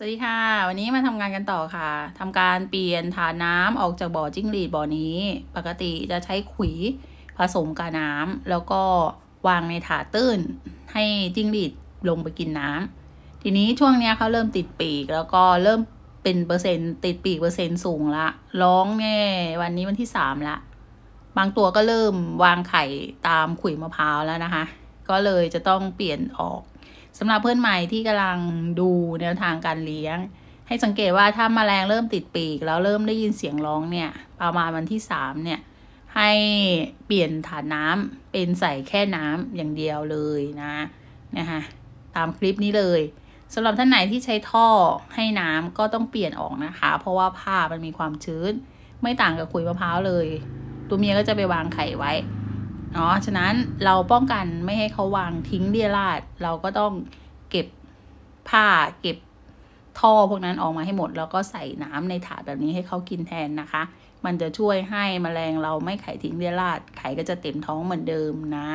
สวัสดีค่ะวันนี้มาทำงานกันต่อค่ะทำการเปลี่ยนฐานน้ำออกจากบ่อจิ้งหรีด บ่อนี้ ปกติจะใช้ขุยผสมกับน้ำแล้วก็วางในถาตื้น ให้จิ้งหรีดลงไปกินน้ำทีนี้ช่วงนี้เขาเริ่มติดปีก แล้วก็เริ่มเป็นเปอร์เซ็นต์ติดปีกเปอร์เซ็นต์สูงละร้องแน่วันนี้วันที่สามละบางตัวก็เริ่มวางไข่ตามขุยมะพร้าวแล้วนะคะ ก็เลยจะต้องเปลี่ยนออกสำหรับเพื่อนใหม่ที่กำลังดูแนวทางการเลี้ยง ให้สังเกตว่าถ้ามาแมลงเริ่มติดปีกแล้วเริ่มได้ยินเสียงร้องเนี่ยประมาณวันที่สามเนี่ยให้เปลี่ยนฐานน้ำเป็นใส่แค่น้ำอย่างเดียวเลยนะนะคะตามคลิปนี้เลยสำหรับท่านไหนที่ใช้ท่อให้น้ำก็ต้องเปลี่ยนออกนะคะ เพราะว่าผ้ามันมีความชื้น ไม่ต่างกับขุยมะพร้าวเลยตัวเมียก็จะไปวางไข่ไว้เนาะฉะนั้นเราป้องกันไม่ให้เขาวางทิ้งเรียราดเราก็ต้องเก็บผ้าเก็บท่อพวกนั้นออกมาให้หมด แล้วก็ใส่น้ำในถาดแบบนี้ให้เขากินแทนนะคะ มันจะช่วยให้มแมลงเราไม่ไข่ทิ้งเรียราดไข่ก็จะเต็มท้องเหมือนเดิมนะ